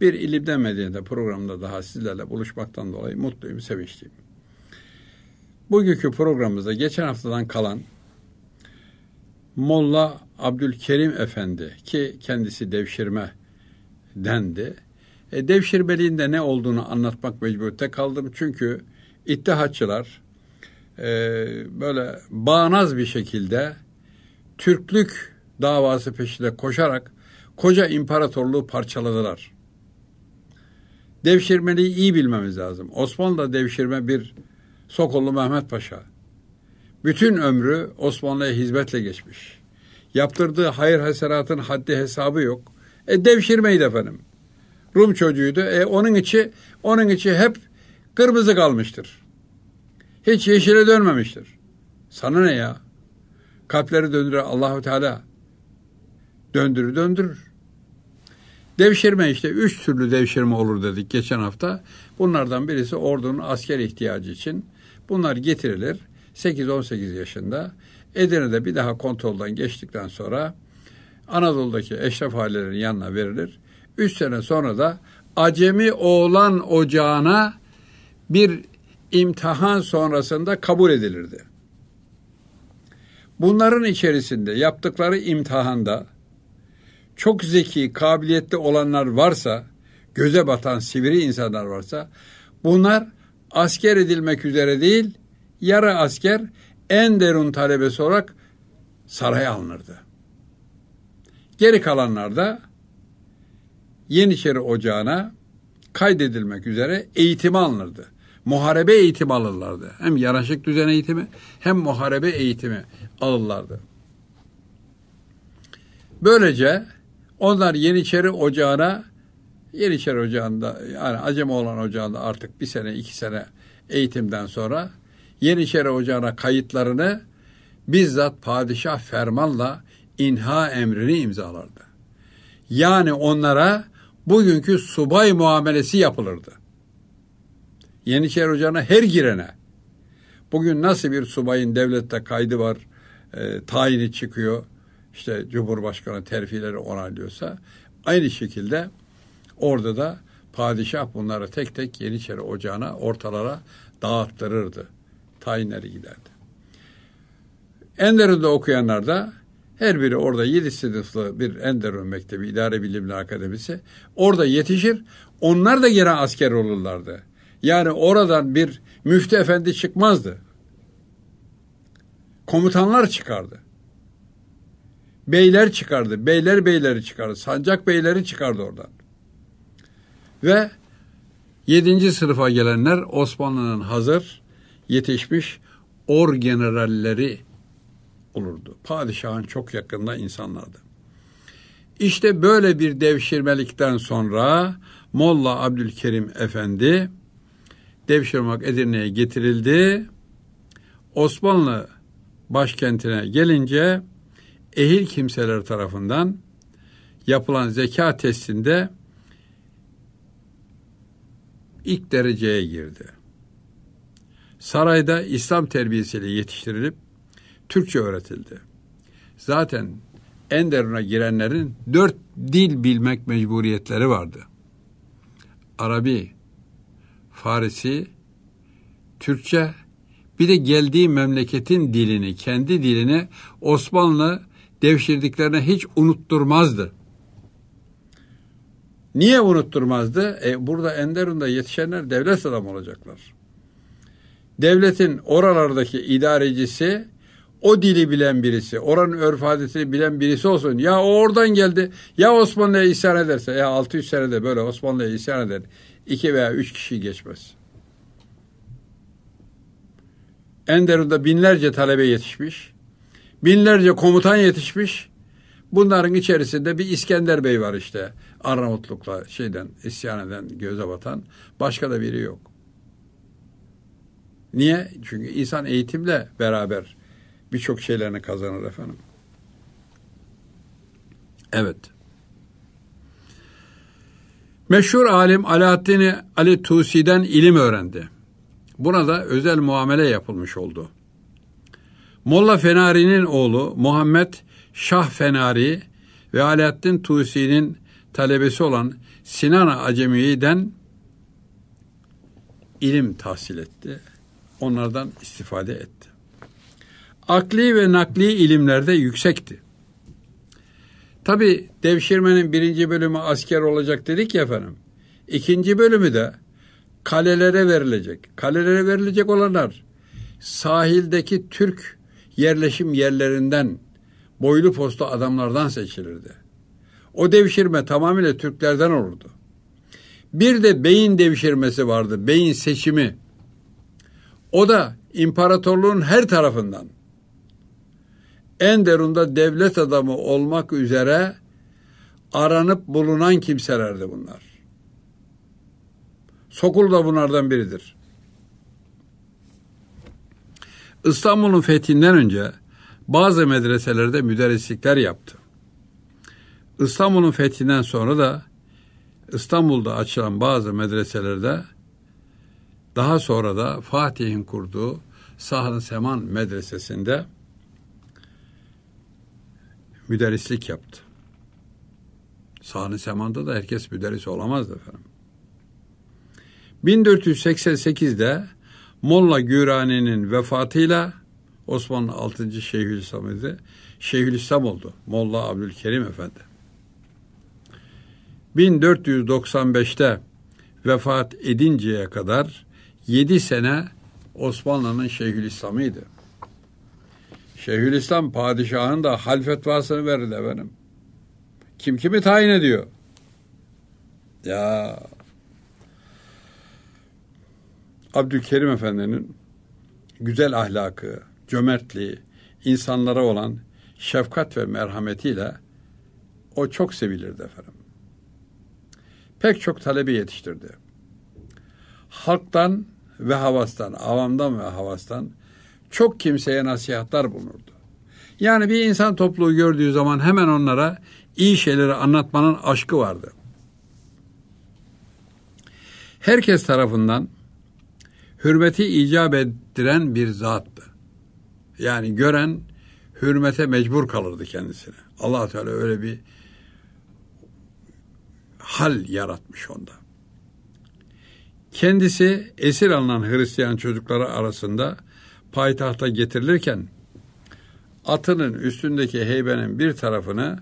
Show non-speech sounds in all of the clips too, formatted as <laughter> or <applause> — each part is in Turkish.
Bir ilimde medyada programda daha sizlerle buluşmaktan dolayı mutluyum, sevinçliyim. Bugünkü programımızda geçen haftadan kalan Molla Abdülkerim Efendi ki kendisi devşirme dendi. E, devşirmeliğin de ne olduğunu anlatmak mecburiyette kaldım. Çünkü ittihatçılar e, böyle bağnaz bir şekilde Türklük davası peşinde koşarak koca imparatorluğu parçaladılar. Devşirmeliği iyi bilmemiz lazım. Osmanlı'da devşirme bir Sokollu Mehmet Paşa. Bütün ömrü Osmanlı'ya hizmetle geçmiş. Yaptırdığı hayır hasenatın haddi hesabı yok. E devşirmeydi efendim. Rum çocuğuydu. E onun içi onun içi hep kırmızı kalmıştır. Hiç yeşile dönmemiştir. Sana ne ya? Kalpleri döndürür Allahu Teala. Döndürür döndürür. Devşirme işte üç türlü devşirme olur dedik geçen hafta. Bunlardan birisi ordunun asker ihtiyacı için. Bunlar getirilir 8-18 yaşında. Edirne'de bir daha kontrolden geçtikten sonra Anadolu'daki eşref ailelerin yanına verilir. Üç sene sonra da acemi oğlan ocağına bir imtihan sonrasında kabul edilirdi. Bunların içerisinde yaptıkları imtihanda çok zeki, kabiliyetli olanlar varsa, göze batan sivri insanlar varsa, bunlar asker edilmek üzere değil, yara asker en derun talebesi olarak saraya alınırdı. Geri kalanlar da Yeniçeri Ocağı'na kaydedilmek üzere eğitime alınırdı. Muharebe eğitimi alırlardı. Hem yaraşık düzen eğitimi hem muharebe eğitimi alırlardı. Böylece onlar Yeniçeri Ocağı'na Yeniçeri Ocağı'nda yani Acemi olan Ocağı'nda artık bir sene iki sene eğitimden sonra Yeniçeri Ocağı'na kayıtlarını bizzat padişah fermanla inha emrini imzalardı. Yani onlara bugünkü subay muamelesi yapılırdı. Yeniçeri Ocağı'na her girene bugün nasıl bir subayın devlette kaydı var, e, tayini çıkıyor, işte Cumhurbaşkanı terfileri onaylıyorsa aynı şekilde orada da padişah bunları tek tek Yeniçeri ocağına ortalara dağıttırırdı. Tayinleri giderdi. Enderun'da okuyanlar da her biri orada 7 sınıflı bir Enderun Mektebi İdare bilimler Akademisi orada yetişir. Onlar da gene asker olurlardı. Yani oradan bir müftü efendi çıkmazdı. Komutanlar çıkardı beyler çıkardı. Beyler beyleri çıkardı. Sancak beyleri çıkardı oradan. Ve 7. sınıfa gelenler Osmanlı'nın hazır yetişmiş or generalleri olurdu. Padişahın çok yakında insanlardı. İşte böyle bir devşirmelikten sonra Molla Abdülkerim Efendi devşirmek Edirne'ye getirildi. Osmanlı başkentine gelince ehil kimseler tarafından yapılan zeka testinde ilk dereceye girdi. Sarayda İslam terbiyesiyle yetiştirilip Türkçe öğretildi. Zaten en derine girenlerin dört dil bilmek mecburiyetleri vardı. Arabi, Farisi, Türkçe, bir de geldiği memleketin dilini, kendi dilini Osmanlı devşirdiklerine hiç unutturmazdı. Niye unutturmazdı? E, burada Enderun'da yetişenler devlet adam olacaklar. Devletin oralardaki idarecisi o dili bilen birisi, oranın örf adetini bilen birisi olsun. Ya o oradan geldi, ya Osmanlı'ya isyan ederse, ya 600 senede böyle Osmanlı'ya isyan eder. iki veya üç kişi geçmez. Enderun'da binlerce talebe yetişmiş. Binlerce komutan yetişmiş. Bunların içerisinde bir İskender Bey var işte. Arnavutlukla şeyden isyan eden göze batan. Başka da biri yok. Niye? Çünkü insan eğitimle beraber birçok şeylerini kazanır efendim. Evet. Meşhur alim Alaaddin Ali Tusi'den ilim öğrendi. Buna da özel muamele yapılmış oldu. Molla Fenari'nin oğlu Muhammed Şah Fenari ve Alaaddin Tusi'nin talebesi olan Sinan Acemi'den ilim tahsil etti. Onlardan istifade etti. Akli ve nakli ilimlerde yüksekti. Tabi devşirmenin birinci bölümü asker olacak dedik ya efendim. İkinci bölümü de kalelere verilecek. Kalelere verilecek olanlar sahildeki Türk yerleşim yerlerinden boylu postu adamlardan seçilirdi. O devşirme tamamıyla Türklerden olurdu. Bir de beyin devşirmesi vardı, beyin seçimi. O da imparatorluğun her tarafından. en derunda devlet adamı olmak üzere aranıp bulunan kimselerdi bunlar. Sokul da bunlardan biridir. İstanbul'un fethinden önce bazı medreselerde müderrislikler yaptı. İstanbul'un fethinden sonra da İstanbul'da açılan bazı medreselerde daha sonra da Fatih'in kurduğu Sahn-ı Seman Medresesi'nde müderrislik yaptı. Sahn-ı Seman'da da herkes müderris olamazdı. efendim. 1488'de Molla Gürani'nin vefatıyla Osmanlı 6. Şeyhülislam idi. Şeyhülislam oldu. Molla Abdülkerim Efendi. 1495'te vefat edinceye kadar 7 sene Osmanlı'nın Şeyhülislam'ıydı. Şeyhülislam padişahın da hal fetvasını verir efendim. Kim kimi tayin ediyor? Ya Abdülkerim Efendi'nin güzel ahlakı, cömertliği, insanlara olan şefkat ve merhametiyle o çok sevilirdi efendim. Pek çok talebi yetiştirdi. Halktan ve havastan, avamdan ve havastan çok kimseye nasihatlar bulunurdu. Yani bir insan topluluğu gördüğü zaman hemen onlara iyi şeyleri anlatmanın aşkı vardı. Herkes tarafından hürmeti icap ettiren bir zattı. Yani gören hürmete mecbur kalırdı kendisine. allah Teala öyle bir hal yaratmış onda. Kendisi esir alınan Hristiyan çocukları arasında payitahta getirilirken atının üstündeki heybenin bir tarafını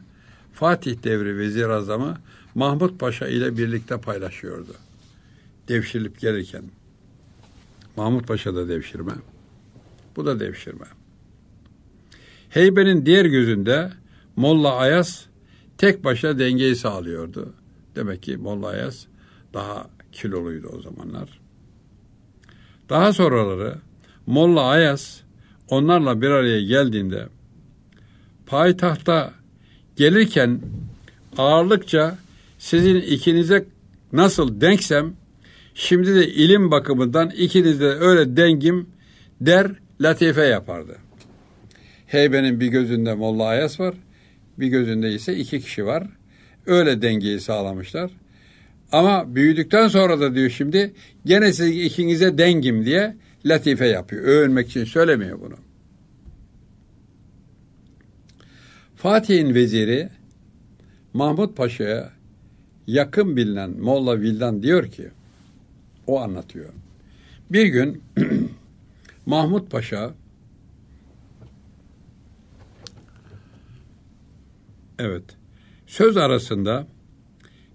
Fatih devri Vezir Azam'ı Mahmut Paşa ile birlikte paylaşıyordu. Devşirilip gelirken. Mahmut Paşa da devşirme. Bu da devşirme. Heybenin diğer gözünde Molla Ayas tek başına dengeyi sağlıyordu. Demek ki Molla Ayas daha kiloluydu o zamanlar. Daha sonraları Molla Ayas onlarla bir araya geldiğinde payitahta gelirken ağırlıkça sizin ikinize nasıl denksem Şimdi de ilim bakımından ikiniz de öyle dengim der latife yapardı. Heybenin bir gözünde Molla Ayas var. Bir gözünde ise iki kişi var. Öyle dengeyi sağlamışlar. Ama büyüdükten sonra da diyor şimdi gene siz ikinize dengim diye latife yapıyor. Övünmek için söylemiyor bunu. Fatih'in veziri Mahmud Paşa'ya yakın bilinen Molla Vildan diyor ki o anlatıyor. Bir gün <clears throat> Mahmut Paşa Evet. Söz arasında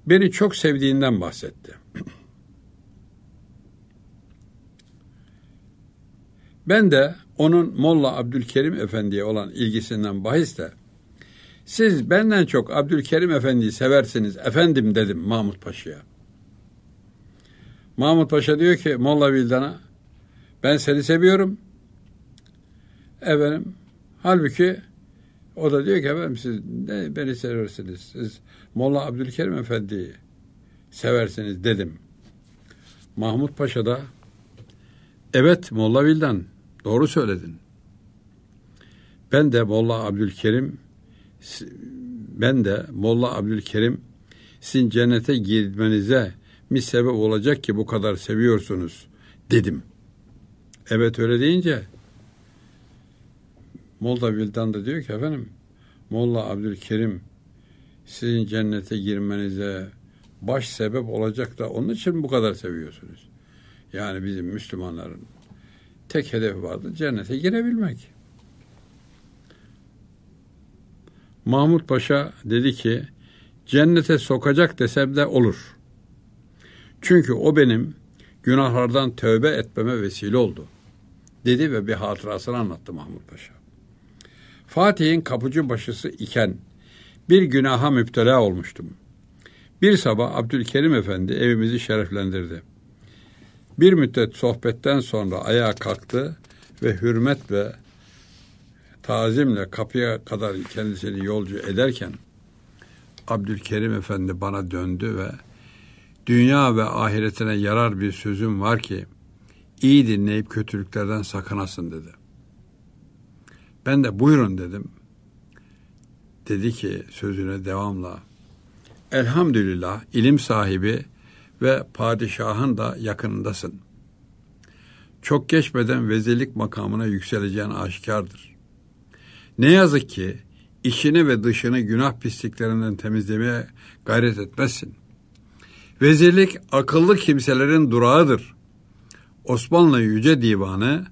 beni çok sevdiğinden bahsetti. <clears throat> Ben de onun Molla Abdülkerim Efendi'ye olan ilgisinden bahiste siz benden çok Abdülkerim Efendi'yi seversiniz efendim dedim Mahmut Paşa'ya. Mahmut Paşa diyor ki Molla Vildan'a ben seni seviyorum. Efendim halbuki o da diyor ki efendim siz ne beni seversiniz. Siz Molla Abdülkerim Efendi'yi seversiniz dedim. Mahmut Paşa da evet Molla Vildan doğru söyledin. Ben de Molla Abdülkerim ben de Molla Abdülkerim sizin cennete girmenize mi sebep olacak ki bu kadar seviyorsunuz dedim. Evet öyle deyince Molla Vildan da diyor ki efendim Molla Abdülkerim sizin cennete girmenize baş sebep olacak da onun için bu kadar seviyorsunuz. Yani bizim Müslümanların tek hedefi vardı cennete girebilmek. Mahmut Paşa dedi ki cennete sokacak desem de olur. Çünkü o benim günahlardan tövbe etmeme vesile oldu. Dedi ve bir hatırasını anlattı Mahmut Paşa. Fatih'in kapıcı başısı iken bir günaha müptela olmuştum. Bir sabah Abdülkerim Efendi evimizi şereflendirdi. Bir müddet sohbetten sonra ayağa kalktı ve hürmet ve tazimle kapıya kadar kendisini yolcu ederken Abdülkerim Efendi bana döndü ve dünya ve ahiretine yarar bir sözüm var ki iyi dinleyip kötülüklerden sakınasın dedi. Ben de buyurun dedim. Dedi ki sözüne devamla Elhamdülillah ilim sahibi ve padişahın da yakınındasın. Çok geçmeden vezirlik makamına yükseleceğin aşikardır. Ne yazık ki işini ve dışını günah pisliklerinden temizlemeye gayret etmezsin. Vezirlik akıllı kimselerin durağıdır. Osmanlı Yüce Divanı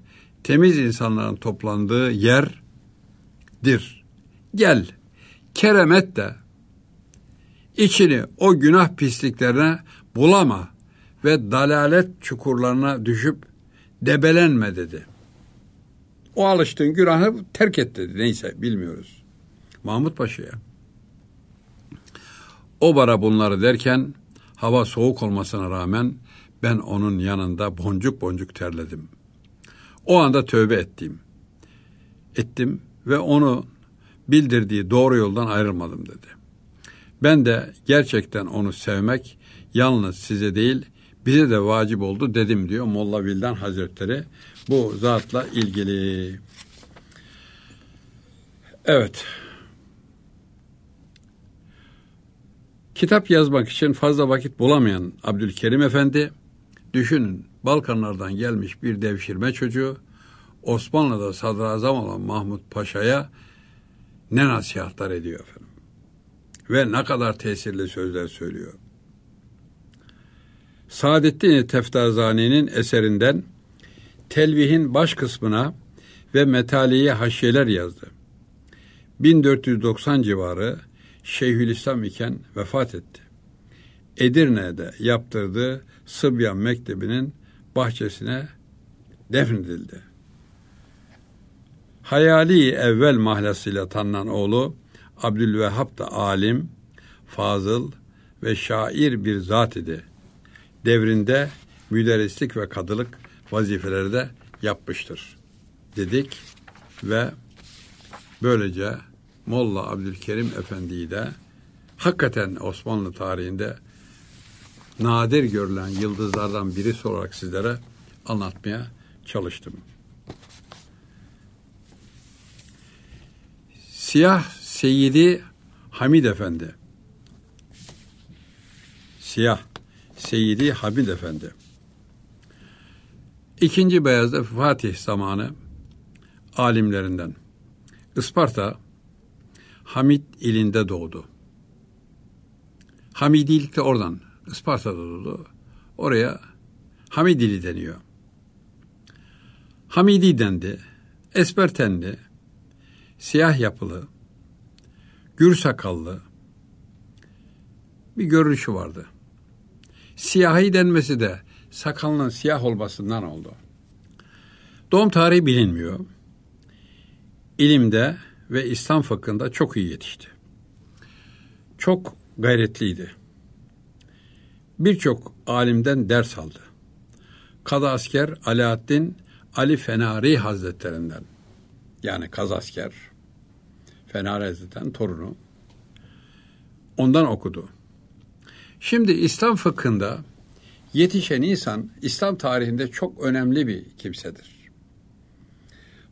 temiz insanların toplandığı yerdir. Gel, keremet de içini o günah pisliklerine bulama ve dalalet çukurlarına düşüp debelenme dedi. O alıştığın günahı terk et dedi. Neyse bilmiyoruz. Mahmut Paşa'ya. O bara bunları derken Hava soğuk olmasına rağmen ben onun yanında boncuk boncuk terledim. O anda tövbe ettim. Ettim ve onu bildirdiği doğru yoldan ayrılmadım dedi. Ben de gerçekten onu sevmek yalnız size değil bize de vacip oldu dedim diyor Molla Vildan Hazretleri bu zatla ilgili. Evet. Kitap yazmak için fazla vakit bulamayan Abdülkerim Efendi, düşünün Balkanlardan gelmiş bir devşirme çocuğu, Osmanlı'da sadrazam olan Mahmut Paşa'ya ne nasihatler ediyor efendim. Ve ne kadar tesirli sözler söylüyor. Saadettin Teftazani'nin eserinden telvihin baş kısmına ve metaliye haşyeler yazdı. 1490 civarı Şeyhülislam iken vefat etti. Edirne'de yaptırdığı Sıbyan Mektebi'nin bahçesine defnedildi. Hayali evvel mahlasıyla tanınan oğlu Abdülvehhab da alim, fazıl ve şair bir zat idi. Devrinde müderrislik ve kadılık vazifeleri de yapmıştır dedik ve böylece Molla Abdülkerim Efendi'yi de hakikaten Osmanlı tarihinde nadir görülen yıldızlardan birisi olarak sizlere anlatmaya çalıştım. Siyah Seyidi Hamid Efendi. Siyah Seyidi Hamid Efendi. İkinci Beyaz'da Fatih zamanı alimlerinden. Isparta Hamit ilinde doğdu. Hamidilik de oradan, Isparta'da doğdu. Oraya Hamidili deniyor. Hamidi dendi, esbertenli, siyah yapılı, gür sakallı bir görünüşü vardı. Siyahi denmesi de sakalının siyah olmasından oldu. Doğum tarihi bilinmiyor. İlimde ve İslam fakında çok iyi yetişti. Çok gayretliydi. Birçok alimden ders aldı. Kadı asker Alaaddin Ali Fenari Hazretlerinden yani Kaz asker Fenari Hazretleri'nin torunu ondan okudu. Şimdi İslam fıkhında yetişen insan İslam tarihinde çok önemli bir kimsedir.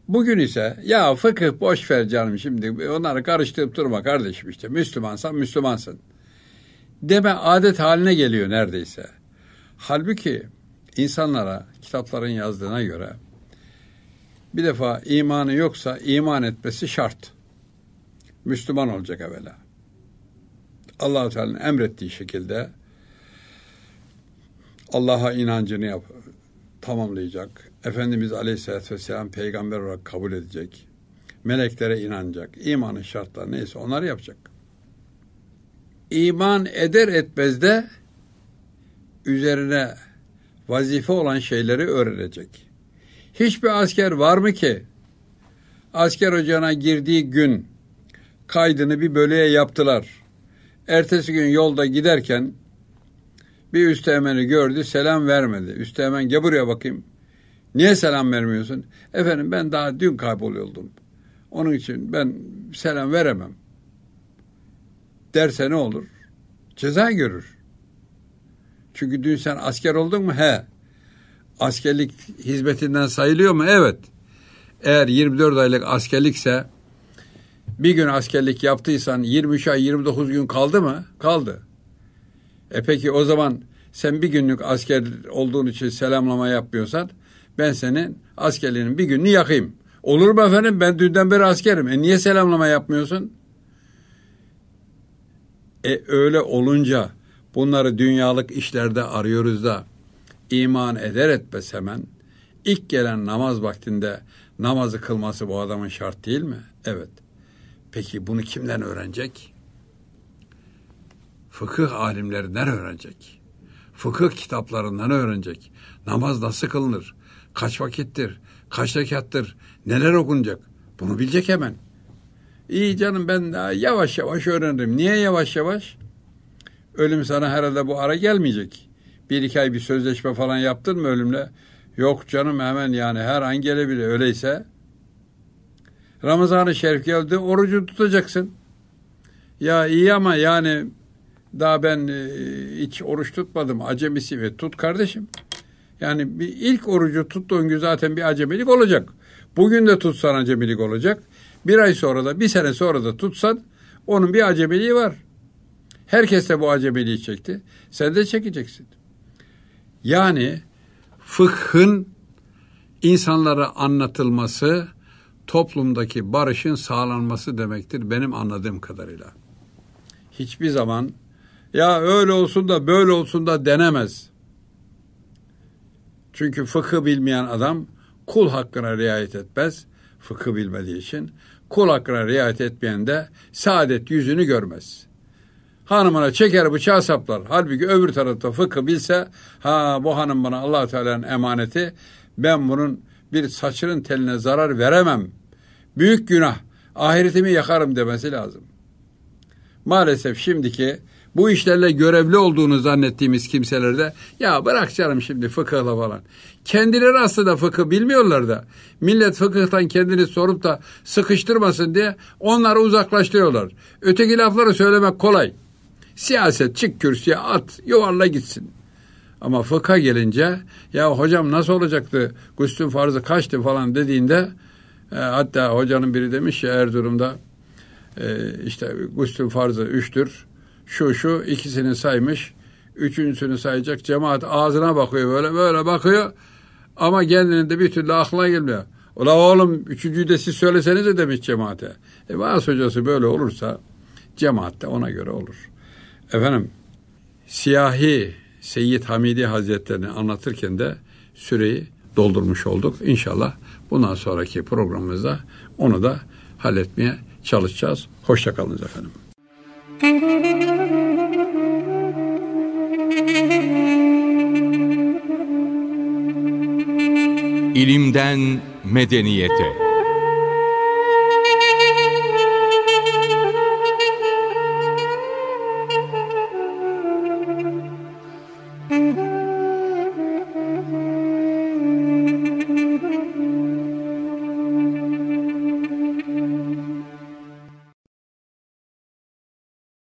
Bugün ise ya fıkıh boş ver canım şimdi onları karıştırıp durma kardeşim işte Müslümansan Müslümansın deme adet haline geliyor neredeyse. Halbuki insanlara kitapların yazdığına göre bir defa imanı yoksa iman etmesi şart. Müslüman olacak evvela. Allahu Teala'nın emrettiği şekilde Allah'a inancını yap tamamlayacak. Efendimiz Aleyhisselatü Vesselam peygamber olarak kabul edecek. Meleklere inanacak. İmanın şartları neyse onları yapacak. İman eder etmez de üzerine vazife olan şeyleri öğrenecek. Hiçbir asker var mı ki asker ocağına girdiği gün kaydını bir bölüye yaptılar. Ertesi gün yolda giderken bir üsteğmeni gördü selam vermedi. Üsteğmen gel buraya bakayım. Niye selam vermiyorsun? Efendim ben daha dün kayboluyordum. Onun için ben selam veremem. Derse ne olur? Ceza görür. Çünkü dün sen asker oldun mu? He. Askerlik hizmetinden sayılıyor mu? Evet. Eğer 24 aylık askerlikse bir gün askerlik yaptıysan 23 ay 29 gün kaldı mı? Kaldı. E peki o zaman sen bir günlük asker olduğun için selamlama yapmıyorsan ben senin askerliğinin bir gününü yakayım. Olur mu efendim ben dünden beri askerim. E niye selamlama yapmıyorsun? E öyle olunca bunları dünyalık işlerde arıyoruz da iman eder etmez hemen ilk gelen namaz vaktinde namazı kılması bu adamın şart değil mi? Evet. Peki bunu kimden öğrenecek? Fıkıh alimlerinden öğrenecek. Fıkıh kitaplarından öğrenecek. Namaz nasıl kılınır? Kaç vakittir? Kaç rekattır? Neler okunacak? Bunu bilecek hemen. İyi canım ben daha yavaş yavaş öğrenirim. Niye yavaş yavaş? Ölüm sana herhalde bu ara gelmeyecek. Bir iki ay bir sözleşme falan yaptın mı ölümle? Yok canım hemen yani her an gelebilir. Öyleyse Ramazan-ı Şerif geldi orucu tutacaksın. Ya iyi ama yani daha ben e, hiç oruç tutmadım. Acemisi ve tut kardeşim. Yani bir ilk orucu tuttuğun gün zaten bir acemilik olacak. Bugün de tutsan acemilik olacak. Bir ay sonra da bir sene sonra da tutsan onun bir acemiliği var. Herkes de bu acemiliği çekti. Sen de çekeceksin. Yani fıkhın insanlara anlatılması toplumdaki barışın sağlanması demektir benim anladığım kadarıyla. Hiçbir zaman ya öyle olsun da böyle olsun da denemez. Çünkü fıkı bilmeyen adam kul hakkına riayet etmez. Fıkı bilmediği için kul hakkına riayet etmeyen de saadet yüzünü görmez. Hanımına çeker bıçağı saplar. Halbuki öbür tarafta fıkı bilse ha bu hanım bana allah Teala'nın emaneti ben bunun bir saçının teline zarar veremem. Büyük günah. Ahiretimi yakarım demesi lazım. Maalesef şimdiki bu işlerle görevli olduğunu zannettiğimiz kimselerde ya bırak canım şimdi fıkıhla falan. Kendileri aslında fıkıh bilmiyorlar da millet fıkıhtan kendini sorup da sıkıştırmasın diye onları uzaklaştırıyorlar. Öteki lafları söylemek kolay. Siyaset çık kürsüye at yuvarla gitsin. Ama fıkha gelince ya hocam nasıl olacaktı gusül farzı kaçtı falan dediğinde e, hatta hocanın biri demiş ya Erzurum'da e, işte gusül farzı üçtür şu şu ikisini saymış. Üçüncüsünü sayacak. Cemaat ağzına bakıyor böyle böyle bakıyor. Ama kendinin de bir türlü aklına gelmiyor. Ola oğlum üçüncüyü de siz söylesenize demiş cemaate. E vaaz hocası böyle olursa cemaat de ona göre olur. Efendim siyahi Seyyid Hamidi Hazretlerini anlatırken de süreyi doldurmuş olduk. İnşallah bundan sonraki programımızda onu da halletmeye çalışacağız. Hoşçakalınız efendim. İlimden medeniyete.